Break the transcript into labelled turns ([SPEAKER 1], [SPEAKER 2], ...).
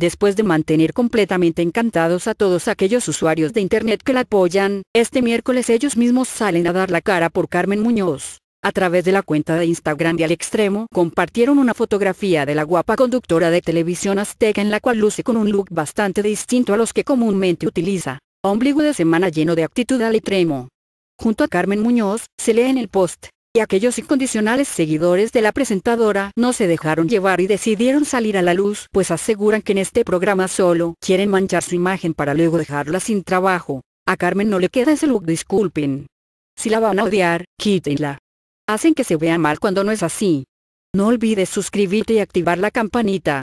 [SPEAKER 1] después de mantener completamente encantados a todos aquellos usuarios de Internet que la apoyan, este miércoles ellos mismos salen a dar la cara por Carmen Muñoz. A través de la cuenta de Instagram de Al Extremo compartieron una fotografía de la guapa conductora de televisión azteca en la cual luce con un look bastante distinto a los que comúnmente utiliza. Ombligo de semana lleno de actitud al extremo. Junto a Carmen Muñoz, se lee en el post, y aquellos incondicionales seguidores de la presentadora no se dejaron llevar y decidieron salir a la luz pues aseguran que en este programa solo quieren manchar su imagen para luego dejarla sin trabajo. A Carmen no le queda ese look disculpen. Si la van a odiar, quítenla. Hacen que se vea mal cuando no es así. No olvides suscribirte y activar la campanita.